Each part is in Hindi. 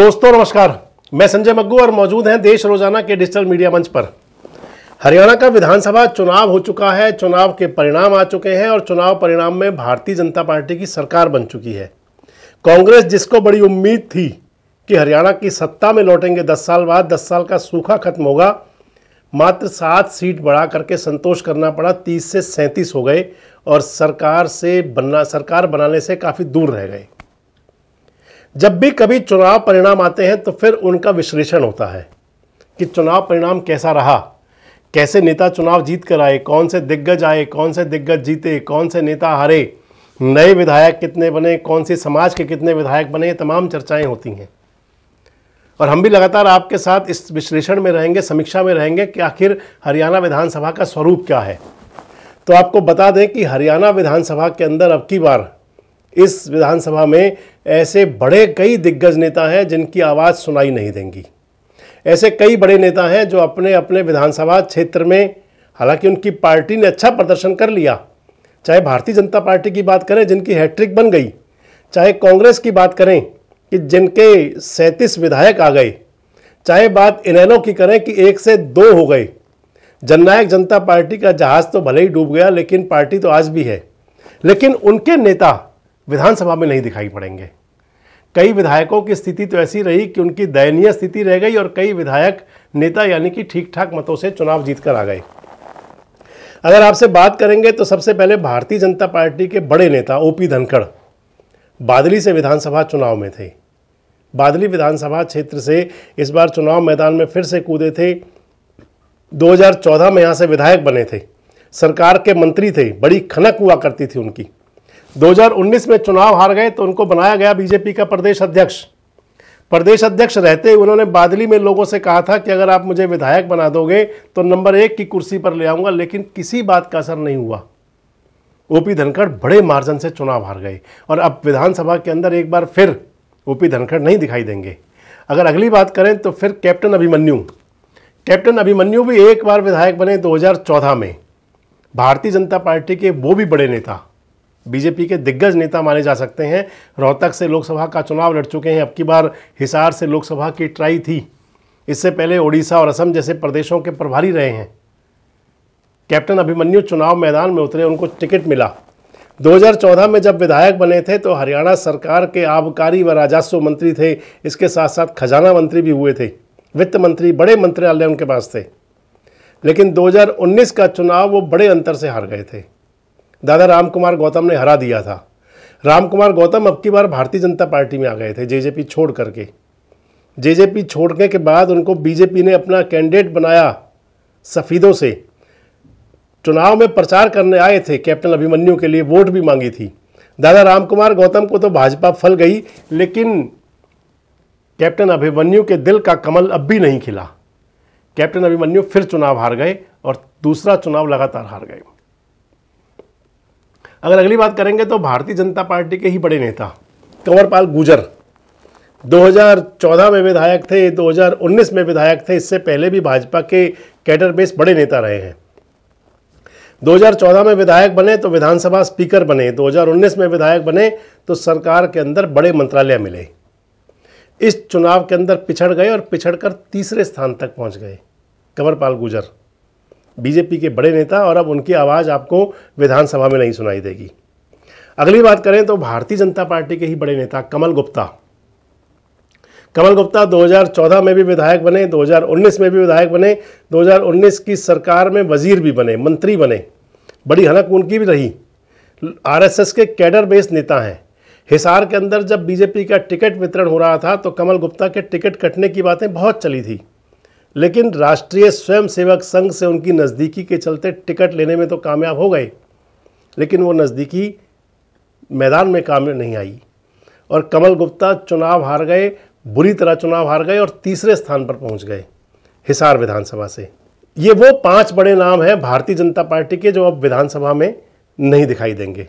दोस्तों नमस्कार मैं संजय मग्गू और मौजूद हैं देश रोजाना के डिजिटल मीडिया मंच पर हरियाणा का विधानसभा चुनाव हो चुका है चुनाव के परिणाम आ चुके हैं और चुनाव परिणाम में भारतीय जनता पार्टी की सरकार बन चुकी है कांग्रेस जिसको बड़ी उम्मीद थी कि हरियाणा की सत्ता में लौटेंगे दस साल बाद दस साल का सूखा खत्म होगा मात्र सात सीट बढ़ा करके संतोष करना पड़ा तीस से सैंतीस हो गए और सरकार से बनना सरकार बनाने से काफ़ी दूर रह गए जब भी कभी चुनाव परिणाम आते हैं तो फिर उनका विश्लेषण होता है कि चुनाव परिणाम कैसा रहा कैसे नेता चुनाव जीत कर आए कौन से दिग्गज आए कौन से दिग्गज जीते कौन से नेता हारे नए विधायक कितने बने कौन से समाज के कितने विधायक बने ये तमाम चर्चाएं होती हैं और हम भी लगातार आपके साथ इस विश्लेषण में रहेंगे समीक्षा में रहेंगे कि आखिर हरियाणा विधानसभा का स्वरूप क्या है तो आपको बता दें कि हरियाणा विधानसभा के अंदर अब की बार इस विधानसभा में ऐसे बड़े कई दिग्गज नेता हैं जिनकी आवाज़ सुनाई नहीं देंगी ऐसे कई बड़े नेता हैं जो अपने अपने विधानसभा क्षेत्र में हालांकि उनकी पार्टी ने अच्छा प्रदर्शन कर लिया चाहे भारतीय जनता पार्टी की बात करें जिनकी हैट्रिक बन गई चाहे कांग्रेस की बात करें कि जिनके सैंतीस विधायक आ गए चाहे बात इनैलो की करें कि एक से दो हो गए जननायक जनता पार्टी का जहाज़ तो भले ही डूब गया लेकिन पार्टी तो आज भी है लेकिन उनके नेता विधानसभा में नहीं दिखाई पड़ेंगे कई विधायकों की स्थिति तो ऐसी रही कि उनकी दयनीय स्थिति रह गई और कई विधायक नेता यानी कि ठीक ठाक मतों से चुनाव जीत कर आ गए अगर आपसे बात करेंगे तो सबसे पहले भारतीय जनता पार्टी के बड़े नेता ओपी धनखड़ बादली से विधानसभा चुनाव में थे बादली विधानसभा क्षेत्र से इस बार चुनाव मैदान में फिर से कूदे थे 2014 में यहाँ से विधायक बने थे सरकार के मंत्री थे बड़ी खनक हुआ करती थी उनकी 2019 में चुनाव हार गए तो उनको बनाया गया बीजेपी का प्रदेश अध्यक्ष प्रदेश अध्यक्ष रहते उन्होंने बादली में लोगों से कहा था कि अगर आप मुझे विधायक बना दोगे तो नंबर एक की कुर्सी पर ले आऊँगा लेकिन किसी बात का असर नहीं हुआ ओपी धनखड़ बड़े मार्जन से चुनाव हार गए और अब विधानसभा के अंदर एक बार फिर ओपी धनखड़ नहीं दिखाई देंगे अगर अगली बात करें तो फिर कैप्टन अभिमन्यु कैप्टन अभिमन्यु भी एक बार विधायक बने 2014 में भारतीय जनता पार्टी के वो भी बड़े नेता बीजेपी के दिग्गज नेता माने जा सकते हैं रोहतक से लोकसभा का चुनाव लड़ चुके हैं अब की बार हिसार से लोकसभा की ट्राई थी इससे पहले ओडिशा और असम जैसे प्रदेशों के प्रभारी रहे हैं कैप्टन अभिमन्यु चुनाव मैदान में उतरे उनको टिकट मिला 2014 में जब विधायक बने थे तो हरियाणा सरकार के आबकारी व राजस्व मंत्री थे इसके साथ साथ खजाना मंत्री भी हुए थे वित्त मंत्री बड़े मंत्रालय उनके पास थे लेकिन 2019 का चुनाव वो बड़े अंतर से हार गए थे दादा राम कुमार गौतम ने हरा दिया था राम कुमार गौतम अब की बार भारतीय जनता पार्टी में आ गए थे जेजेपी छोड़ करके जेजेपी छोड़ने के बाद उनको बीजेपी ने अपना कैंडिडेट बनाया सफ़ीदों से चुनाव में प्रचार करने आए थे कैप्टन अभिमन्यु के लिए वोट भी मांगी थी दादा राम कुमार गौतम को तो भाजपा फल गई लेकिन कैप्टन अभिमन्यु के दिल का कमल अब भी नहीं खिला कैप्टन अभिमन्यु फिर चुनाव हार गए और दूसरा चुनाव लगातार हार गए अगर अगली बात करेंगे तो भारतीय जनता पार्टी के ही बड़े नेता कंवरपाल गुजर 2014 में विधायक थे 2019 में विधायक थे इससे पहले भी भाजपा के कैडर बेस बड़े नेता रहे हैं 2014 में विधायक बने तो विधानसभा स्पीकर बने 2019 में विधायक बने तो सरकार के अंदर बड़े मंत्रालय मिले इस चुनाव के अंदर पिछड़ गए और पिछड़कर तीसरे स्थान तक पहुंच गए कंवरपाल गुजर बीजेपी के बड़े नेता और अब उनकी आवाज़ आपको विधानसभा में नहीं सुनाई देगी अगली बात करें तो भारतीय जनता पार्टी के ही बड़े नेता कमल गुप्ता कमल गुप्ता 2014 में भी विधायक बने 2019 में भी विधायक बने 2019 की सरकार में वजीर भी बने मंत्री बने बड़ी हनक उनकी भी रही आरएसएस के कैडर बेस्ड नेता हैं हिसार के अंदर जब बीजेपी का टिकट वितरण हो रहा था तो कमल गुप्ता के टिकट कटने की बातें बहुत चली थी लेकिन राष्ट्रीय स्वयंसेवक संघ से उनकी नज़दीकी के चलते टिकट लेने में तो कामयाब हो गए लेकिन वो नज़दीकी मैदान में काम नहीं आई और कमल गुप्ता चुनाव हार गए बुरी तरह चुनाव हार गए और तीसरे स्थान पर पहुंच गए हिसार विधानसभा से ये वो पांच बड़े नाम हैं भारतीय जनता पार्टी के जो अब विधानसभा में नहीं दिखाई देंगे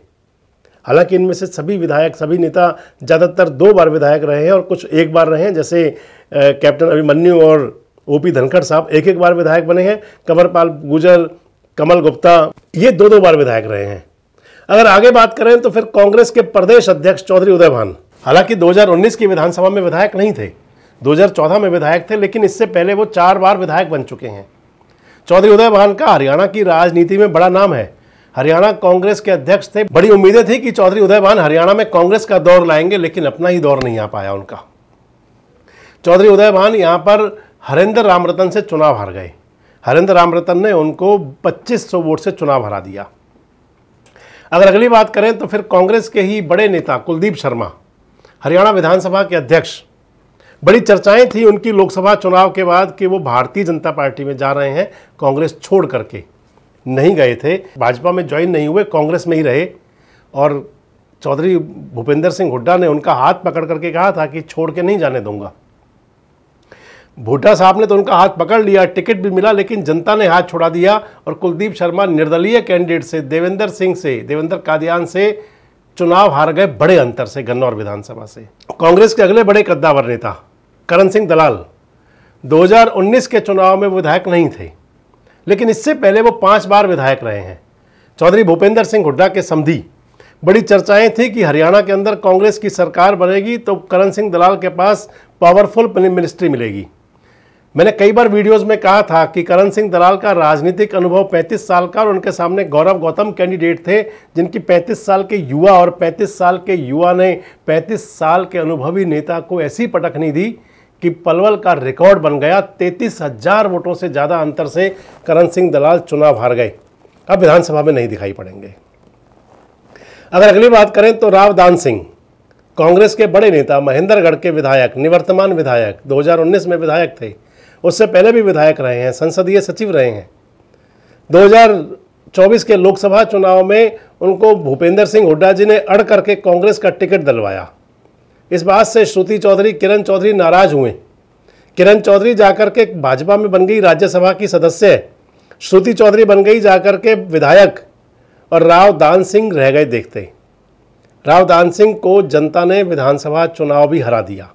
हालांकि इनमें से सभी विधायक सभी नेता ज़्यादातर दो बार विधायक रहे हैं और कुछ एक बार रहे हैं जैसे कैप्टन अभिमन्यु और ओपी धनखड़ साहब एक एक बार विधायक बने हैं कंवरपाल गुजर कमल गुप्ता ये दो दो बार विधायक रहे हैं अगर आगे बात करें तो फिर कांग्रेस के प्रदेश अध्यक्ष चौधरी उदयभान हालांकि 2019 की विधानसभा में विधायक नहीं थे 2014 में विधायक थे लेकिन इससे पहले वो चार बार विधायक बन चुके हैं चौधरी उदयभान का हरियाणा की राजनीति में बड़ा नाम है हरियाणा कांग्रेस के अध्यक्ष थे बड़ी उम्मीदें थी कि चौधरी उदयभान हरियाणा में कांग्रेस का दौर लाएंगे लेकिन अपना ही दौर नहीं आ पाया उनका चौधरी उदयभान यहाँ पर हरेंद्र रामरतन से चुनाव हार गए हरेंद्र रामरतन ने उनको 2500 वोट से चुनाव हरा दिया अगर अगली बात करें तो फिर कांग्रेस के ही बड़े नेता कुलदीप शर्मा हरियाणा विधानसभा के अध्यक्ष बड़ी चर्चाएं थी उनकी लोकसभा चुनाव के बाद कि वो भारतीय जनता पार्टी में जा रहे हैं कांग्रेस छोड़ करके नहीं गए थे भाजपा में ज्वाइन नहीं हुए कांग्रेस में ही रहे और चौधरी भूपेंद्र सिंह हुड्डा ने उनका हाथ पकड़ करके कहा था कि छोड़ के नहीं जाने दूंगा भुट्टा साहब ने तो उनका हाथ पकड़ लिया टिकट भी मिला लेकिन जनता ने हाथ छोड़ा दिया और कुलदीप शर्मा निर्दलीय कैंडिडेट से देवेंद्र सिंह से देवेंद्र कादियान से चुनाव हार गए बड़े अंतर से गन्नौर विधानसभा से कांग्रेस के अगले बड़े कद्दावर नेता करण सिंह दलाल 2019 के चुनाव में विधायक नहीं थे लेकिन इससे पहले वो पांच बार विधायक रहे हैं चौधरी भूपेंद्र सिंह हुड्डा के समधि बड़ी चर्चाएं थी कि हरियाणा के अंदर कांग्रेस की सरकार बनेगी तो करण सिंह दलाल के पास पावरफुल मिनिस्ट्री मिलेगी मैंने कई बार वीडियोस में कहा था कि करण सिंह दलाल का राजनीतिक अनुभव 35 साल का और उनके सामने गौरव गौतम कैंडिडेट थे जिनकी 35 साल के युवा और 35 साल के युवा ने 35 साल के अनुभवी नेता को ऐसी पटखनी दी कि पलवल का रिकॉर्ड बन गया तैंतीस हजार वोटों से ज़्यादा अंतर से करण सिंह दलाल चुनाव हार गए अब विधानसभा में नहीं दिखाई पड़ेंगे अगर अगली बात करें तो रावदान सिंह कांग्रेस के बड़े नेता महेंद्रगढ़ के विधायक निवर्तमान विधायक 2019 में विधायक थे उससे पहले भी विधायक रहे हैं संसदीय सचिव रहे हैं 2024 के लोकसभा चुनाव में उनको भूपेंद्र सिंह हुड्डा जी ने अड़ करके कांग्रेस का टिकट दिलवाया इस बात से श्रुति चौधरी किरण चौधरी नाराज हुए किरण चौधरी जाकर के भाजपा में बन गई राज्यसभा की सदस्य श्रुति चौधरी बन गई जाकर के विधायक और राव दान सिंह रह गए देखते राव दान सिंह को जनता ने विधानसभा चुनाव भी हरा दिया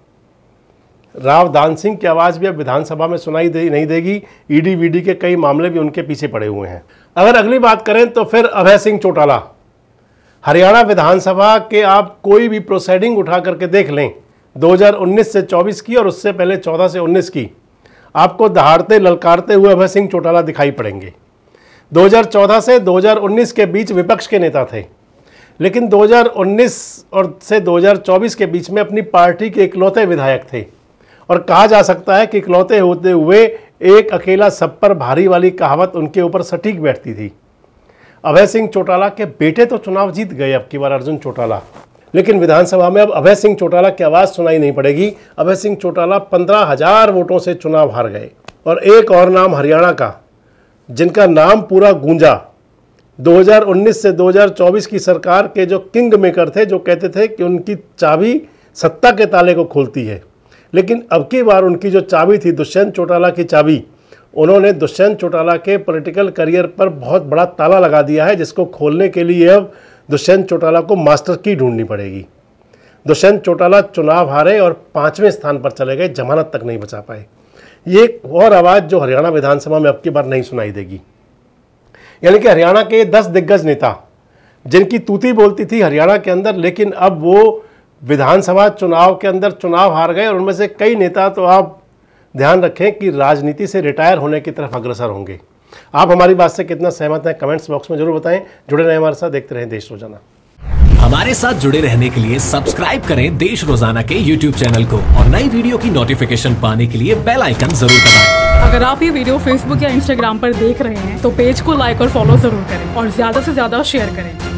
राव दान सिंह की आवाज़ भी अब विधानसभा में सुनाई दे नहीं देगी ईडी e वीडी के कई मामले भी उनके पीछे पड़े हुए हैं अगर अगली बात करें तो फिर अभय सिंह चौटाला हरियाणा विधानसभा के आप कोई भी प्रोसीडिंग उठा करके देख लें 2019 से 24 की और उससे पहले 14 से 19 की आपको दहाड़ते ललकारते हुए अभय सिंह चौटाला दिखाई पड़ेंगे 2014 से 2019 के बीच विपक्ष के नेता थे लेकिन 2019 और से 2024 के बीच में अपनी पार्टी के इकलौते विधायक थे और कहा जा सकता है कि इकलौते होते हुए एक अकेला सब पर भारी वाली कहावत उनके ऊपर सटीक बैठती थी अभय सिंह चौटाला के बेटे तो चुनाव जीत गए अब की बार अर्जुन चौटाला लेकिन विधानसभा में अब अभय सिंह चौटाला की आवाज़ सुनाई नहीं पड़ेगी अभय सिंह चौटाला पंद्रह हजार वोटों से चुनाव हार गए और एक और नाम हरियाणा का जिनका नाम पूरा गूंजा 2019 से 2024 की सरकार के जो किंग मेकर थे जो कहते थे कि उनकी चाबी सत्ता के ताले को खोलती है लेकिन अब की बार उनकी जो चाबी थी दुष्यंत चौटाला की चाबी उन्होंने दुष्यंत चौटाला के पॉलिटिकल करियर पर बहुत बड़ा ताला लगा दिया है जिसको खोलने के लिए अब दुष्यंत चौटाला को मास्टर की ढूंढनी पड़ेगी दुष्यंत चौटाला चुनाव हारे और पाँचवें स्थान पर चले गए जमानत तक नहीं बचा पाए ये एक और आवाज़ जो हरियाणा विधानसभा में अब की बार नहीं सुनाई देगी यानी कि हरियाणा के दस दिग्गज नेता जिनकी तूती बोलती थी हरियाणा के अंदर लेकिन अब वो विधानसभा चुनाव के अंदर चुनाव हार गए और उनमें से कई नेता तो आप ध्यान रखें कि राजनीति से रिटायर होने की तरफ अग्रसर होंगे आप हमारी बात से कितना सहमत हैं कमेंट्स बॉक्स में जरूर बताएं जुड़े रहें हमारे साथ देखते रहें देश रोजाना हमारे साथ जुड़े रहने के लिए सब्सक्राइब करें देश रोजाना के यूट्यूब चैनल को और नई वीडियो की नोटिफिकेशन पाने के लिए बेल आइकन जरूर दबाएं। अगर आप ये वीडियो फेसबुक या इंस्टाग्राम पर देख रहे हैं तो पेज को लाइक और फॉलो जरूर करें और ज्यादा से ज्यादा शेयर करें